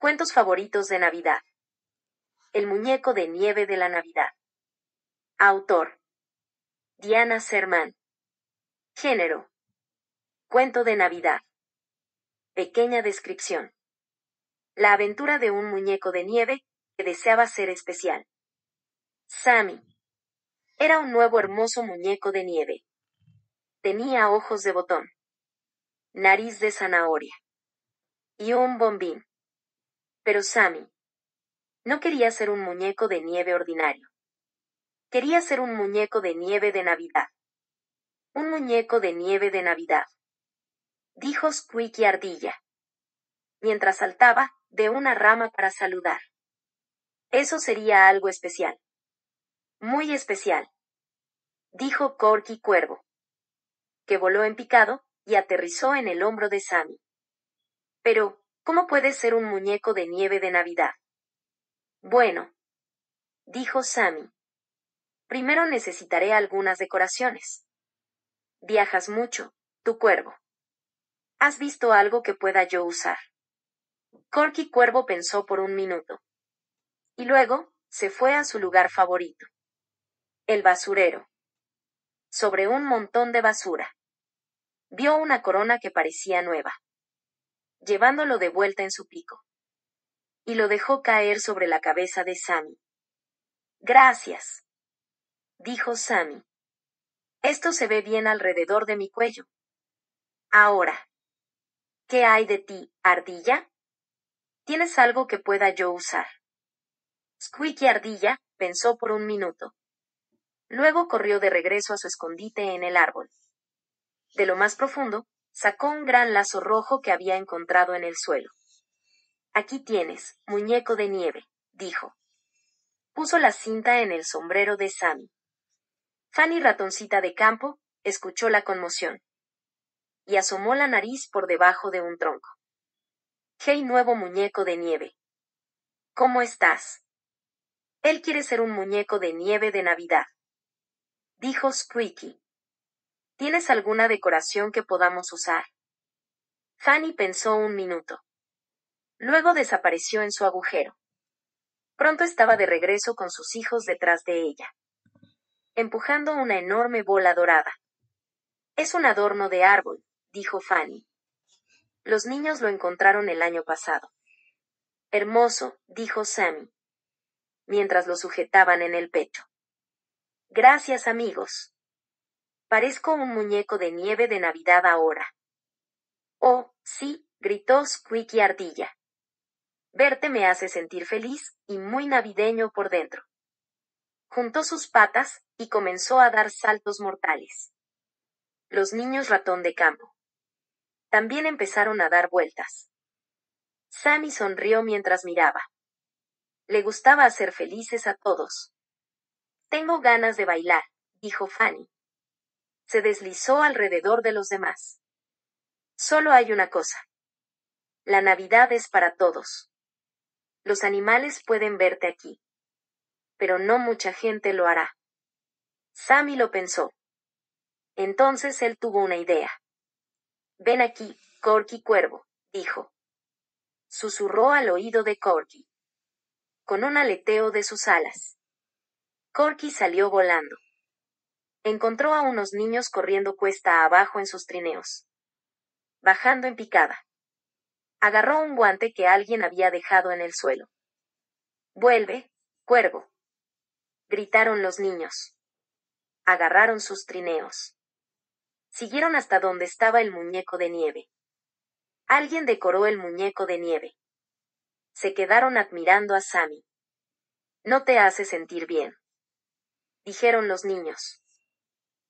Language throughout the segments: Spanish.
Cuentos favoritos de Navidad. El muñeco de nieve de la Navidad. Autor. Diana Serman. Género. Cuento de Navidad. Pequeña descripción. La aventura de un muñeco de nieve que deseaba ser especial. Sammy. Era un nuevo hermoso muñeco de nieve. Tenía ojos de botón, nariz de zanahoria y un bombín. Pero Sammy no quería ser un muñeco de nieve ordinario. Quería ser un muñeco de nieve de Navidad. Un muñeco de nieve de Navidad. Dijo Squeaky Ardilla. Mientras saltaba de una rama para saludar. Eso sería algo especial. Muy especial. Dijo Corky Cuervo. Que voló en picado y aterrizó en el hombro de Sammy. Pero, ¿Cómo puede ser un muñeco de nieve de Navidad? Bueno, dijo Sammy. Primero necesitaré algunas decoraciones. Viajas mucho, tu cuervo. ¿Has visto algo que pueda yo usar? Corky Cuervo pensó por un minuto. Y luego, se fue a su lugar favorito. El basurero. Sobre un montón de basura. Vio una corona que parecía nueva llevándolo de vuelta en su pico. Y lo dejó caer sobre la cabeza de Sammy. Gracias. dijo Sammy. Esto se ve bien alrededor de mi cuello. Ahora. ¿Qué hay de ti, ardilla? ¿Tienes algo que pueda yo usar? Squeaky Ardilla pensó por un minuto. Luego corrió de regreso a su escondite en el árbol. De lo más profundo, sacó un gran lazo rojo que había encontrado en el suelo. Aquí tienes, muñeco de nieve, dijo. Puso la cinta en el sombrero de Sammy. Fanny ratoncita de campo, escuchó la conmoción. Y asomó la nariz por debajo de un tronco. Hey nuevo muñeco de nieve. ¿Cómo estás? Él quiere ser un muñeco de nieve de Navidad. Dijo Squeaky. ¿Tienes alguna decoración que podamos usar? Fanny pensó un minuto. Luego desapareció en su agujero. Pronto estaba de regreso con sus hijos detrás de ella, empujando una enorme bola dorada. Es un adorno de árbol, dijo Fanny. Los niños lo encontraron el año pasado. Hermoso, dijo Sammy, mientras lo sujetaban en el pecho. Gracias amigos. Parezco un muñeco de nieve de Navidad ahora. Oh, sí, gritó Squeaky Ardilla. Verte me hace sentir feliz y muy navideño por dentro. Juntó sus patas y comenzó a dar saltos mortales. Los niños ratón de campo. También empezaron a dar vueltas. Sammy sonrió mientras miraba. Le gustaba hacer felices a todos. Tengo ganas de bailar, dijo Fanny se deslizó alrededor de los demás. Solo hay una cosa. La Navidad es para todos. Los animales pueden verte aquí. Pero no mucha gente lo hará. Sammy lo pensó. Entonces él tuvo una idea. Ven aquí, Corky Cuervo, dijo. Susurró al oído de Corky. Con un aleteo de sus alas. Corky salió volando encontró a unos niños corriendo cuesta abajo en sus trineos. Bajando en picada. Agarró un guante que alguien había dejado en el suelo. Vuelve, cuervo. Gritaron los niños. Agarraron sus trineos. Siguieron hasta donde estaba el muñeco de nieve. Alguien decoró el muñeco de nieve. Se quedaron admirando a Sami. No te hace sentir bien. Dijeron los niños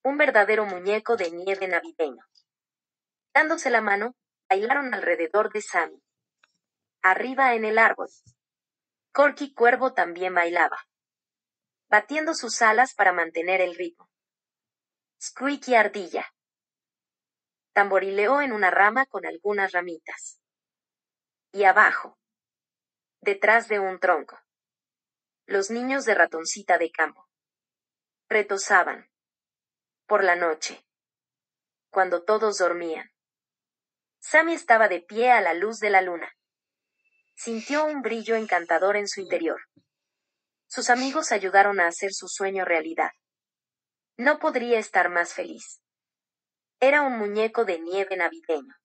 un verdadero muñeco de nieve navideño. Dándose la mano, bailaron alrededor de Sammy. Arriba en el árbol. Corky Cuervo también bailaba, batiendo sus alas para mantener el ritmo. Squeaky Ardilla tamborileó en una rama con algunas ramitas. Y abajo, detrás de un tronco, los niños de ratoncita de campo Retosaban por la noche, cuando todos dormían. Sammy estaba de pie a la luz de la luna. Sintió un brillo encantador en su interior. Sus amigos ayudaron a hacer su sueño realidad. No podría estar más feliz. Era un muñeco de nieve navideño.